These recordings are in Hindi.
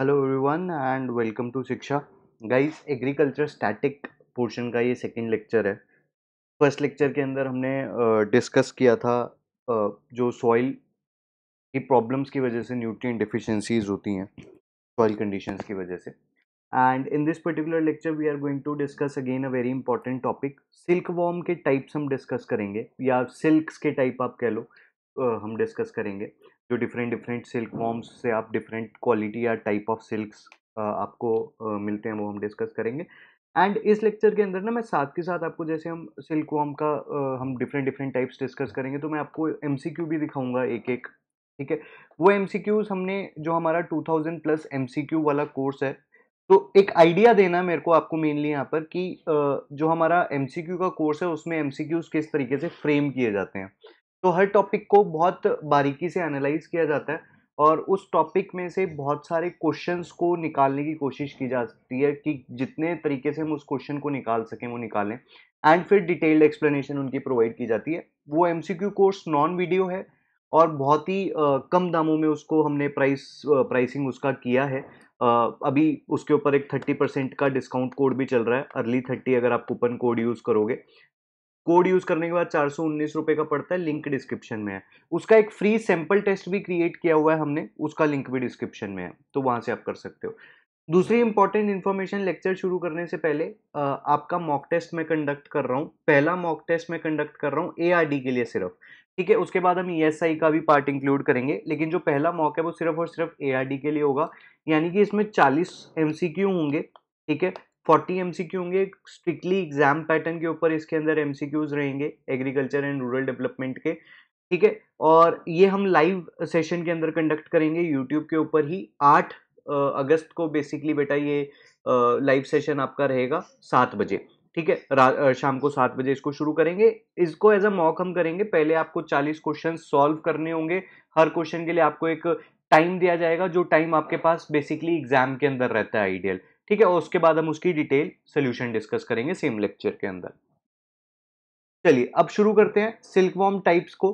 hello everyone and welcome to Shiksha guys agriculture static portion का ये सेकंड लेक्चर है फर्स्ट लेक्चर के अंदर हमने डिस्कस uh, किया था uh, जो सॉइल की प्रॉब्लम्स की वजह से न्यूट्रिएंट डिफिशेंसीज होती हैं सॉइल कंडीशंस की वजह से and in this particular lecture we are going to discuss again a very important topic silk worm के टाइप्स हम डिस्कस करेंगे या सिल्क के टाइप आप कह लो uh, हम डिस्कस करेंगे जो डिफरेंट डिफरेंट सिल्क फॉर्म्स से आप डिफरेंट क्वालिटी या टाइप ऑफ सिल्कस आपको मिलते हैं वो हम डिस्कस करेंगे एंड इस लेक्चर के अंदर ना मैं साथ के साथ आपको जैसे हम सिल्क वॉम का हम डिफरेंट डिफरेंट टाइप्स डिस्कस करेंगे तो मैं आपको एम भी दिखाऊंगा एक एक ठीक है वो एम हमने जो हमारा 2000 प्लस एम वाला कोर्स है तो एक आइडिया देना मेरे को आपको मेनली यहाँ पर कि जो हमारा एम का कोर्स है उसमें एम किस तरीके से फ्रेम किए जाते हैं तो हर टॉपिक को बहुत बारीकी से एनालाइज किया जाता है और उस टॉपिक में से बहुत सारे क्वेश्चंस को निकालने की कोशिश की जाती है कि जितने तरीके से हम उस क्वेश्चन को निकाल सकें वो निकालें एंड फिर डिटेल्ड एक्सप्लेनेशन उनकी प्रोवाइड की जाती है वो एम कोर्स नॉन वीडियो है और बहुत ही आ, कम दामों में उसको हमने प्राइस प्राइसिंग उसका किया है आ, अभी उसके ऊपर एक थर्टी परसेंट का डिस्काउंट कोड भी चल रहा है अर्ली थर्टी अगर आप कूपन कोड यूज़ करोगे कोड यूज करने के बाद चार सौ उन्नीस रुपए का पड़ता है लिंक डिस्क्रिप्शन में है उसका एक फ्री सैंपल टेस्ट भी क्रिएट किया हुआ है हमने उसका लिंक भी डिस्क्रिप्शन में है तो वहां से आप कर सकते हो दूसरी इंपॉर्टेंट इन्फॉर्मेशन लेक्चर शुरू करने से पहले आपका मॉक टेस्ट मैं कंडक्ट कर रहा हूँ पहला मॉक टेस्ट मैं कंडक्ट कर रहा हूँ ए के लिए सिर्फ ठीक है उसके बाद हम ई e का भी पार्ट इंक्लूड करेंगे लेकिन जो पहला मॉक है वो सिर्फ और सिर्फ ए के लिए होगा यानी कि इसमें चालीस एम होंगे ठीक है फोर्टी एम होंगे स्ट्रिक्टली एग्जाम पैटर्न के ऊपर इसके अंदर एम रहेंगे एग्रीकल्चर एंड रूरल डेवलपमेंट के ठीक है और ये हम लाइव सेशन के अंदर कंडक्ट करेंगे यूट्यूब के ऊपर ही आठ अगस्त को बेसिकली बेटा ये लाइव सेशन आपका रहेगा सात बजे ठीक है शाम को सात बजे इसको शुरू करेंगे इसको एज अ मॉक हम करेंगे पहले आपको चालीस क्वेश्चन सॉल्व करने होंगे हर क्वेश्चन के लिए आपको एक टाइम दिया जाएगा जो टाइम आपके पास बेसिकली एग्जाम के अंदर रहता है आइडियल ठीक है और उसके बाद हम उसकी डिटेल सोल्यूशन डिस्कस करेंगे सेम लेक्चर के अंदर चलिए अब शुरू करते हैं सिल्क वॉर्म टाइप्स को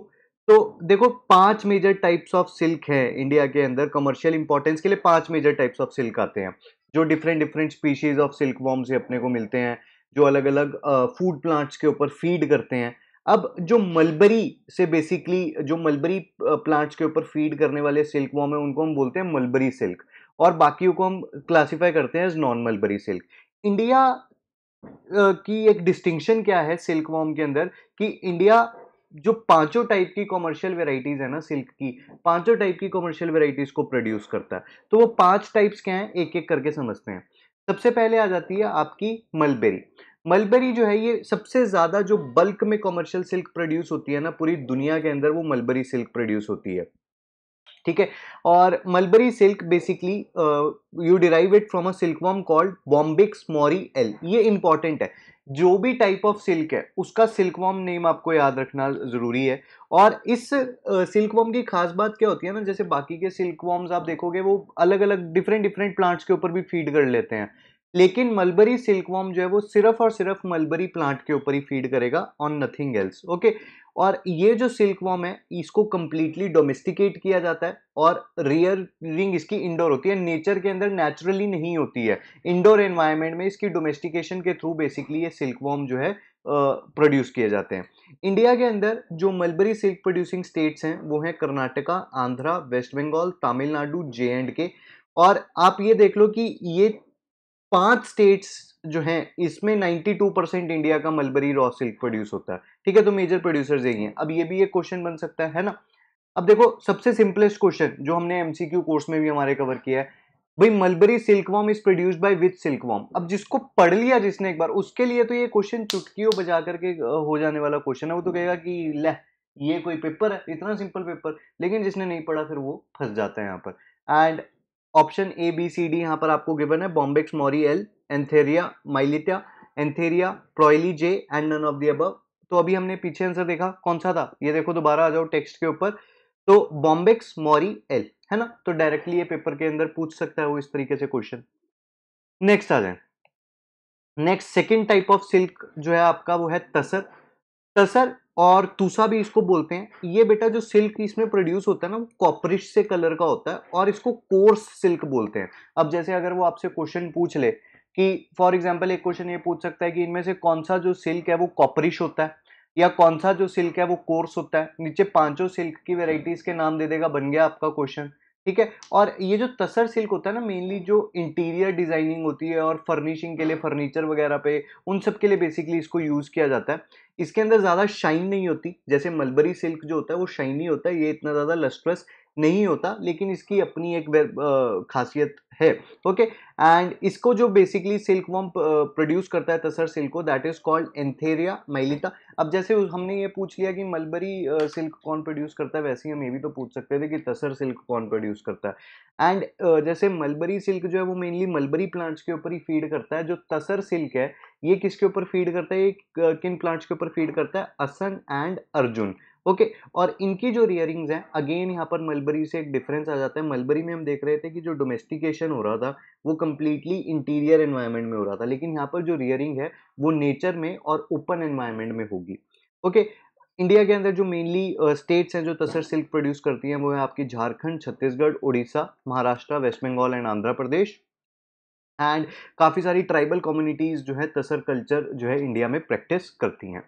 तो देखो पांच मेजर टाइप्स ऑफ सिल्क है इंडिया के अंदर कमर्शियल इंपॉर्टेंस के लिए पांच मेजर टाइप्स ऑफ सिल्क आते हैं जो different different species of silk worm से अपने को मिलते हैं जो अलग अलग फूड प्लांट्स के ऊपर फीड करते हैं अब जो मलबरी से बेसिकली जो मलबरी प्लांट्स के ऊपर फीड करने वाले सिल्क वॉर्म है उनको हम बोलते हैं मलबरी सिल्क और बाकियों को हम क्लासीफाई करते हैं as non mulberry silk India की एक डिस्टिंक्शन क्या है सिल्क वॉम के अंदर कि इंडिया जो पांचों टाइप की कॉमर्शियल वेराइटीज है ना सिल्क की पांचों टाइप की कॉमर्शियल वेराइटीज को प्रोड्यूस करता है तो वो पांच टाइप्स क्या हैं एक एक करके समझते हैं सबसे पहले आ जाती है आपकी मलबेरी मलबेरी जो है ये सबसे ज़्यादा जो बल्क में कॉमर्शियल सिल्क प्रोड्यूस होती है ना पूरी दुनिया के अंदर वो मलबेरी सिल्क प्रोड्यूस होती है ठीक है और mulberry silk basically you derive it from a silk silkworm called Bombyx mori L ये इंपॉर्टेंट है जो भी टाइप ऑफ सिल्क है उसका सिल्क सिल्कवॉम नेम आपको याद रखना ज़रूरी है और इस सिल्क uh, की खास बात क्या होती है ना जैसे बाकी के सिल्क सिल्कवॉम्स आप देखोगे वो अलग अलग डिफरेंट डिफरेंट प्लांट्स के ऊपर भी फीड कर लेते हैं लेकिन मलबरी सिल्क सिल्कवॉम जो है वो सिर्फ और सिर्फ मलबरी प्लांट के ऊपर ही फीड करेगा ऑन नथिंग एल्स ओके और ये जो सिल्क वॉम है इसको कम्प्लीटली डोमेस्टिकेट किया जाता है और रियरिंग इसकी इंडोर होती है नेचर के अंदर नेचुरली नहीं होती है इंडोर एनवायरनमेंट में इसकी डोमेस्टिकेशन के थ्रू बेसिकली ये सिल्क वॉम जो है प्रोड्यूस किए जाते हैं इंडिया के अंदर जो मलबरी सिल्क प्रोड्यूसिंग स्टेट्स हैं वो हैं Karnataka Andhra West Bengal Tamil Nadu J and K और आप ये देख लो कि ये पांच स्टेट्स जो हैं इसमें 92 परसेंट इंडिया का मलबरी रॉ सिल्क प्रोड्यूस होता है ठीक है तो मेजर प्रोड्यूसर्स यही हैं अब ये भी एक क्वेश्चन बन सकता है ना अब देखो सबसे सिंपलेस्ट क्वेश्चन जो हमने एमसीक्यू कोर्स में भी हमारे कवर किया है भाई mulberry silk worm is produce by silk worm अब जिसको पढ़ लिया जिसने एक बार उसके लिए तो ये क्वेश्चन चुटकियों बजा करके हो जाने वाला क्वेश्चन है वो तो कहेगा कि लह ये कोई पेपर है इतना सिंपल पेपर लेकिन जिसने नहीं पढ़ा फिर वो फंस जाता है यहाँ पर and option A B C D यहाँ पर आपको गिवन है Bombyx mori L Antheraea mylitta Antheraea proylei J and none of the अब तो अभी हमने पीछे आंसर देखा कौन सा था ये देखो दोबारा आ जाओ टेक्स्ट के ऊपर तो बॉम्बेक्स मॉरी एल है ना तो डायरेक्टली ये पेपर के अंदर पूछ सकता है वो इस तरीके से क्वेश्चन नेक्स्ट आ जाए next second type of silk जो है आपका वो है तसर तसर और तूसा भी इसको बोलते हैं ये बेटा जो सिल्क इसमें प्रोड्यूस होता है ना वो कॉपरिश से कलर का होता है और इसको कोर्स सिल्क बोलते हैं अब जैसे अगर वो आपसे क्वेश्चन पूछ ले कि फॉर एग्जाम्पल एक क्वेश्चन ये पूछ सकता है कि इनमें से कौन सा जो सिल्क है वो कॉपरिश होता है या कौन सा जो सिल्क है वो कोर्स होता है नीचे पाँचों सिल्क की वेराइटीज के नाम दे देगा बन गया आपका क्वेश्चन ठीक है और ये जो तसर सिल्क होता है ना मेनली जो इंटीरियर डिज़ाइनिंग होती है और फर्निशिंग के लिए फर्नीचर वगैरह पे उन सब के लिए बेसिकली इसको यूज़ किया जाता है इसके अंदर ज़्यादा शाइन नहीं होती जैसे मलबरी सिल्क जो होता है वो शाइनी होता है ये इतना ज़्यादा लस्ट्रस नहीं होता लेकिन इसकी अपनी एक खासियत है ओके एंड इसको जो बेसिकली सिल्क वम प्रोड्यूस करता है तसर सिल्क को that is called Antheraea mylitta अब जैसे हमने ये पूछ लिया कि मलबरी सिल्क uh, कौन प्रोड्यूस करता है वैसे ही हम ये भी तो पूछ सकते थे कि तसर सिल्क कौन प्रोड्यूस करता है एंड uh, जैसे मलबरी सिल्क जो है वो मेनली मलबरी प्लांट्स के ऊपर ही फीड करता है जो तसर सिल्क है ये किसके ऊपर फीड करता है ये uh, किन प्लांट्स के ऊपर फीड करता है असन एंड अर्जुन ओके okay, और इनकी जो रियरिंग्स हैं अगेन यहाँ पर मलबरी से एक डिफरेंस आ जाता है मलबरी में हम देख रहे थे कि जो डोमेस्टिकेशन हो रहा था वो कम्प्लीटली इंटीरियर एनवायरनमेंट में हो रहा था लेकिन यहाँ पर जो रियरिंग है वो नेचर में और ओपन एनवायरनमेंट में होगी ओके okay, इंडिया के अंदर जो मेनली स्टेट्स हैं जो तसर सिल्क प्रोड्यूस करती हैं वो है आपकी झारखंड छत्तीसगढ़ उड़ीसा महाराष्ट्र वेस्ट बंगाल एंड आंध्र प्रदेश एंड काफ़ी सारी ट्राइबल कम्युनिटीज़ जो है तसर कल्चर जो है इंडिया में प्रैक्टिस करती हैं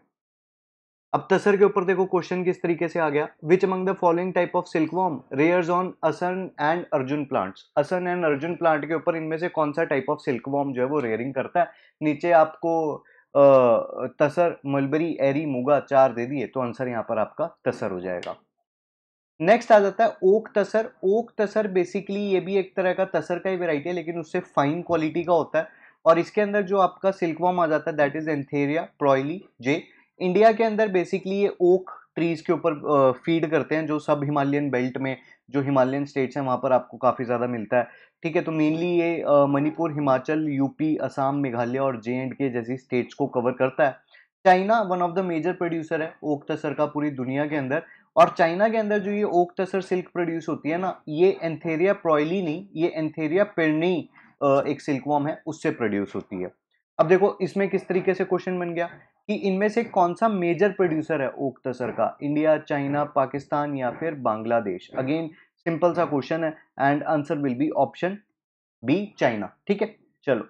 अब तसर के ऊपर देखो क्वेश्चन किस तरीके से आ गया which among the following type of silkworm rears on asan and arjun plants asan and arjun plant के ऊपर इनमें से कौन सा टाइप ऑफ सिल्कवॉम जो है वो रेयरिंग करता है नीचे आपको तसर मलबरी एरी मुगा चार दे दिए तो आंसर यहाँ पर आपका तसर हो जाएगा नेक्स्ट आ जाता है oak tasar oak tasar basically ये भी एक तरह का तसर का ही वेराइटी है लेकिन उससे फाइन क्वालिटी का होता है और इसके अंदर जो आपका सिल्कवॉम आ जाता है that is Antheraea proylei J India के अंदर बेसिकली ये ओक ट्रीज़ के ऊपर फीड करते हैं जो सब हिमालयन बेल्ट में जो हिमालयन स्टेट्स हैं वहाँ पर आपको काफ़ी ज़्यादा मिलता है ठीक है तो मेनली ये मणिपुर हिमाचल यूपी असम मेघालय और जे एंड के जैसी स्टेट्स को कवर करता है China one of the major producer है ओक तसर का पूरी दुनिया के अंदर और चाइना के अंदर जो ये ओक तसर सिल्क प्रोड्यूस होती है ना ये एंथेरिया प्रॉयली नहीं ये एंथेरिया पेरनी एक सिल्कवॉम है उससे प्रोड्यूस होती है अब देखो इसमें किस तरीके से क्वेश्चन बन गया कि इनमें से कौन सा मेजर प्रोड्यूसर है ओक तसर का इंडिया चाइना पाकिस्तान या फिर बांग्लादेश अगेन सिंपल सा क्वेश्चन है and answer will be option B China ठीक है चलो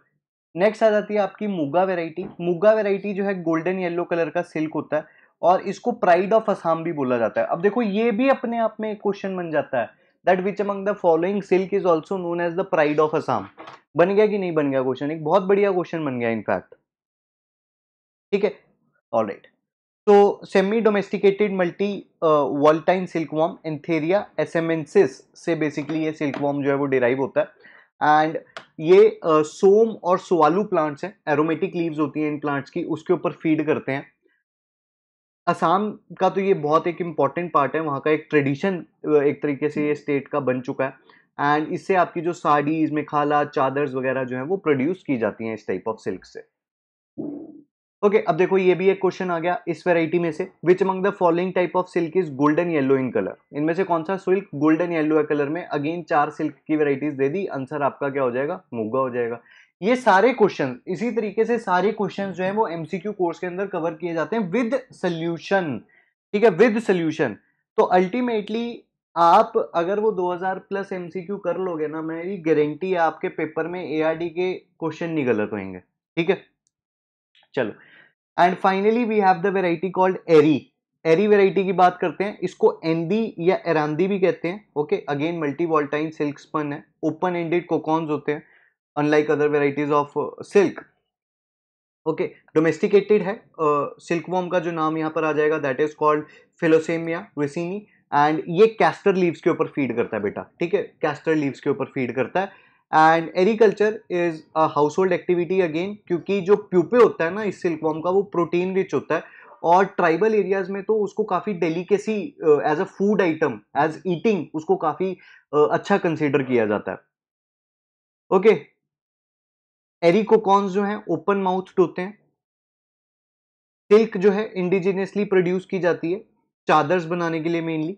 नेक्स्ट आ जाती है आपकी मुगा वेराइटी मुगा वेराइटी जो है गोल्डन येलो कलर का सिल्क होता है और इसको प्राइड ऑफ असाम भी बोला जाता है अब देखो ये भी अपने आप में एक क्वेश्चन बन जाता है that which among the following silk is also known as the pride of Assam बन गया कि नहीं बन गया क्वेश्चन एक बहुत बढ़िया क्वेश्चन बन गया इनफैक्ट ठीक है ऑल राइट तो semi domesticated multi voltine voltine silkworm Antheria asamensis से बेसिकली ये silkworm जो है वो डिराइव होता है एंड ये uh, सोम uh, और सोआलू प्लांट्स हैं एरोमेटिक लीव्स होती हैं इन प्लांट्स की उसके ऊपर फीड करते हैं असम का तो ये बहुत एक इम्पॉर्टेंट पार्ट है वहाँ का एक ट्रेडिशन uh, एक तरीके से ये स्टेट का बन चुका है एंड इससे आपकी जो साड़ीज मेखाला चादर्स वगैरह जो हैं वो प्रोड्यूस की जाती हैं इस टाइप ऑफ सिल्क से ओके okay, अब देखो ये भी एक क्वेश्चन आ गया इस वेराइटी में से which among the following type of silk is golden yellow in colour इनमें से कौन सा सिल्क गोल्डन येलो है कलर में अगेन चार सिल्क की वेराइटीज दे दी आंसर आपका क्या हो जाएगा मुगा हो जाएगा ये सारे क्वेश्चन इसी तरीके से सारे क्वेश्चन जो है वो एमसीक्यू कोर्स के अंदर कवर किए जाते हैं विद सल्यूशन ठीक है विद सल्यूशन तो अल्टीमेटली आप अगर वो 2000 प्लस एमसीक्यू कर लोगे ना मेरी गारंटी है आपके पेपर में एआरडी के क्वेश्चन नहीं गलत होंगे ठीक है चलो and finally we have the variety called eri eri variety की बात करते हैं इसको एंदी या एरानदी भी कहते हैं okay again multi voltine silk spun है ओपन एंडेड कोकॉन्स होते हैं unlike other varieties of silk okay domesticated है सिल्क uh, वॉम का जो नाम यहाँ पर आ जाएगा that is called Philosamia ricini and ये कैस्टर लीव्स के ऊपर फीड करता है बेटा ठीक है कैस्टर लीव्स के ऊपर फीड करता है and ericulture is a household activity again क्योंकि जो प्यूपे होता है ना इस सिल्कवॉम का वो प्रोटीन रिच होता है और ट्राइबल एरियाज में तो उसको काफ़ी delicacy as a food item as eating उसको काफ़ी uh, अच्छा कंसिडर किया जाता है ओके एरिकोकॉन्स जो हैं ओपन माउथ होते हैं सिल्क जो है इंडिजिनियसली प्रोड्यूस की जाती है चादर्स बनाने के लिए मेनली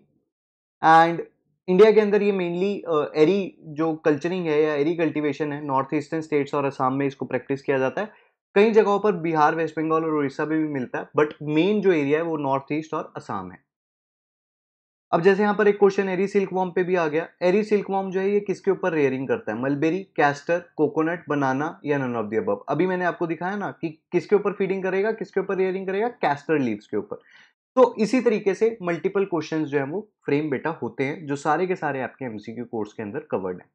एंड इंडिया के अंदर ये मेनली एरी जो कल्चरिंग है या एरी कल्टीवेशन है नॉर्थ ईस्टर्न स्टेट्स और असम में इसको प्रैक्टिस किया जाता है कई जगहों पर बिहार वेस्ट बंगाल और उड़ीसा में भी मिलता है बट मेन जो एरिया है वो नॉर्थ ईस्ट और असम है अब जैसे यहाँ पर एक क्वेश्चन एरी सिल्क वॉम पे भी आ गया एरी सिल्क वॉम जो है ये किसके ऊपर रेयरिंग करता है मलबेरी कैस्टर कोकोनट बनाना या नन ऑफ दी अब अभी मैंने आपको दिखाया ना कि किसके ऊपर फीडिंग करेगा किसके ऊपर रेयरिंग करेगा कैस्टर लीव्स के ऊपर तो इसी तरीके से मल्टीपल क्वेश्चन जो है वो फ्रेम बेटा होते हैं जो सारे के सारे आपके एमसीक्यू कोर्स के अंदर कवर्ड है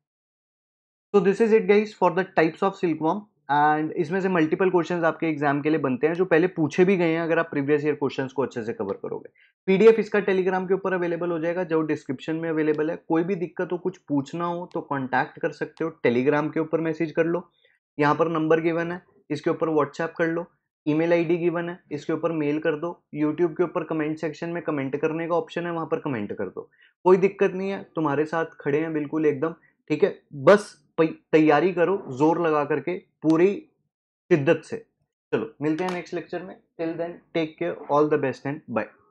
तो this is it guys for the types of silkworm and इसमें से मल्टीपल क्वेश्चन आपके एग्जाम के लिए बनते हैं जो पहले पूछे भी गए हैं अगर आप प्रीवियस ईयर क्वेश्चन को अच्छे से कवर करोगे पीडीएफ इसका टेलीग्राम के ऊपर अवेलेबल हो जाएगा जो डिस्क्रिप्शन में अवेलेबल है कोई भी दिक्कत हो कुछ पूछना हो तो कॉन्टैक्ट कर सकते हो टेलीग्राम के ऊपर मैसेज कर लो यहाँ पर नंबर गिवन है इसके ऊपर व्हाट्सएप कर लो ईमेल आईडी गिवन है इसके ऊपर मेल कर दो यूट्यूब के ऊपर कमेंट सेक्शन में कमेंट करने का ऑप्शन है वहाँ पर कमेंट कर दो कोई दिक्कत नहीं है तुम्हारे साथ खड़े हैं बिल्कुल एकदम ठीक है बस तैयारी करो जोर लगा करके पूरी शिद्दत से चलो मिलते हैं नेक्स्ट लेक्चर में till then take care all the best and bye